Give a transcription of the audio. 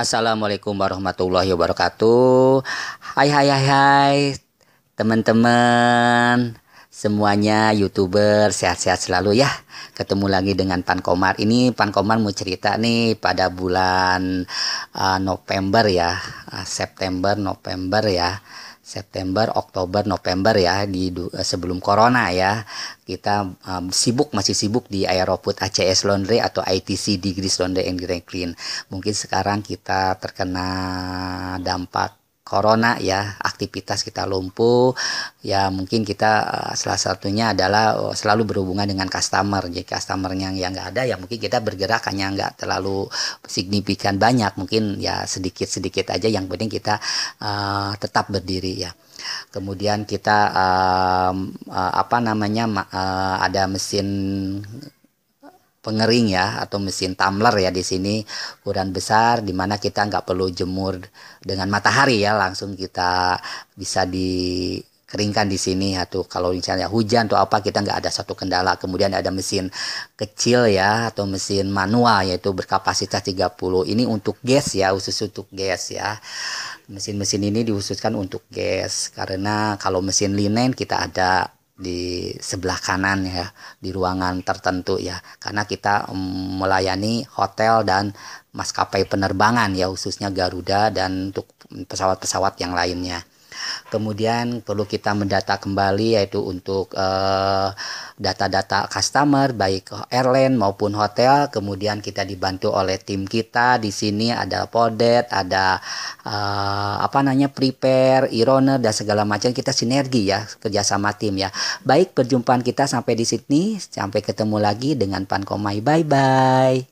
Assalamualaikum warahmatullahi wabarakatuh. Hai hai hai hai. Teman-teman semuanya YouTuber sehat-sehat selalu ya. Ketemu lagi dengan Pan Komar. Ini Pan Komar mau cerita nih pada bulan uh, November ya. Uh, September November ya September, Oktober, November ya di eh, sebelum corona ya. Kita um, sibuk masih sibuk di Aeroput ACS Laundry atau ITC di Grease Laundry and Dry Clean. Mungkin sekarang kita terkena dampak corona ya aktivitas kita lumpuh ya mungkin kita eh, salah satunya adalah oh, selalu berhubungan dengan customer jadi customernya yang nggak ada ya mungkin kita bergerak hanya nggak terlalu signifikan banyak mungkin ya sedikit sedikit aja yang penting kita uh, tetap berdiri ya kemudian kita uh, uh, apa namanya uh, ada mesin pengering ya atau mesin tumbler ya di sini ukuran besar dimana kita nggak perlu jemur dengan matahari ya langsung kita bisa dikeringkan di sini atau kalau misalnya hujan atau apa kita nggak ada satu kendala kemudian ada mesin kecil ya atau mesin manual yaitu berkapasitas 30 ini untuk gas ya khusus untuk gas ya mesin-mesin ini dihususkan untuk gas karena kalau mesin linen kita ada di sebelah kanan ya di ruangan tertentu ya karena kita mm, melayani hotel dan maskapai penerbangan ya khususnya Garuda dan untuk pesawat-pesawat yang lainnya. Kemudian perlu kita mendata kembali yaitu untuk eh, data-data uh, customer baik airline maupun hotel. Kemudian kita dibantu oleh tim kita di sini ada Podet, ada uh, apa namanya Prepare, Ironer dan segala macam kita sinergi ya kerjasama tim ya. Baik perjumpaan kita sampai di sini, sampai ketemu lagi dengan Pankomai. Bye bye.